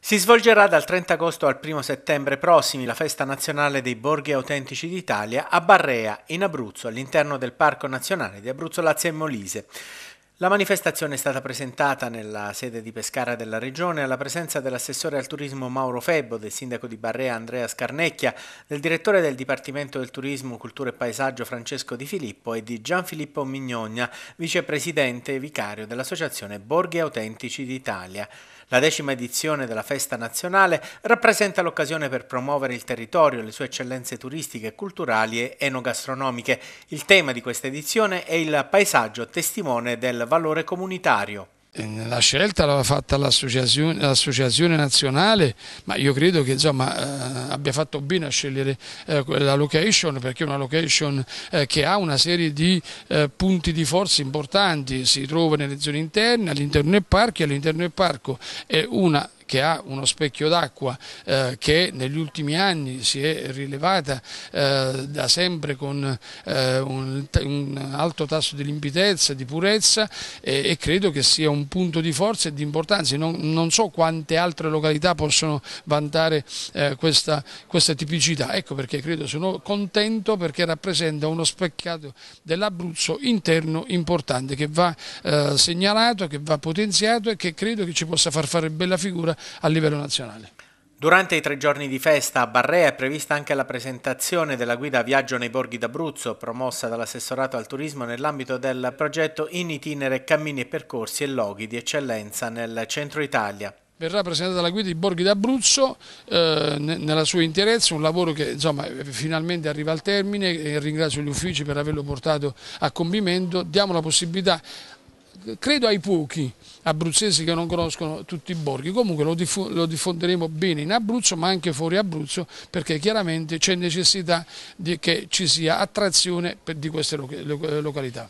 Si svolgerà dal 30 agosto al 1 settembre prossimi la Festa Nazionale dei Borghi Autentici d'Italia a Barrea, in Abruzzo, all'interno del Parco Nazionale di Abruzzo Lazio e Molise. La manifestazione è stata presentata nella sede di Pescara della Regione alla presenza dell'assessore al turismo Mauro Febbo, del sindaco di Barrea Andrea Scarnecchia, del direttore del Dipartimento del Turismo, Cultura e Paesaggio Francesco Di Filippo e di Gianfilippo Mignogna, vicepresidente e vicario dell'Associazione Borghi Autentici d'Italia. La decima edizione della festa nazionale rappresenta l'occasione per promuovere il territorio, le sue eccellenze turistiche, culturali e enogastronomiche. Il tema di questa edizione è il paesaggio testimone del valore comunitario. Eh, la scelta l'aveva fatta l'associazione, nazionale, ma io credo che insomma, eh, abbia fatto bene a scegliere eh, la location perché è una location eh, che ha una serie di eh, punti di forza importanti, si trova nelle zone interne, all'interno del parco e all'interno del parco è una che ha uno specchio d'acqua eh, che negli ultimi anni si è rilevata eh, da sempre con eh, un, un, alto tasso di limpidezza, di purezza e, credo che sia un punto di forza e di importanza. Non, non so quante altre località possono vantare eh, questa, questa tipicità. Ecco perché credo sono contento perché rappresenta uno specchiato dell'Abruzzo interno importante che va eh, segnalato, che va potenziato e che credo che ci possa far fare bella figura a livello nazionale. Durante i tre giorni di festa a Barrea è prevista anche la presentazione della guida Viaggio nei borghi d'Abruzzo, promossa dall'assessorato al turismo nell'ambito del progetto In itinere cammini e percorsi e loghi di eccellenza nel centro Italia verrà presentata la guida di Borghi d'Abruzzo eh, nella sua interezza, un lavoro che insomma, eh, finalmente arriva al termine e ringrazio gli uffici per averlo portato a compimento, diamo la possibilità credo ai pochi abruzzesi che non conoscono tutti i borghi, comunque lo, diffo lo, diffonderemo bene in Abruzzo ma anche fuori Abruzzo perché chiaramente c'è necessità che ci sia attrazione di queste lo località.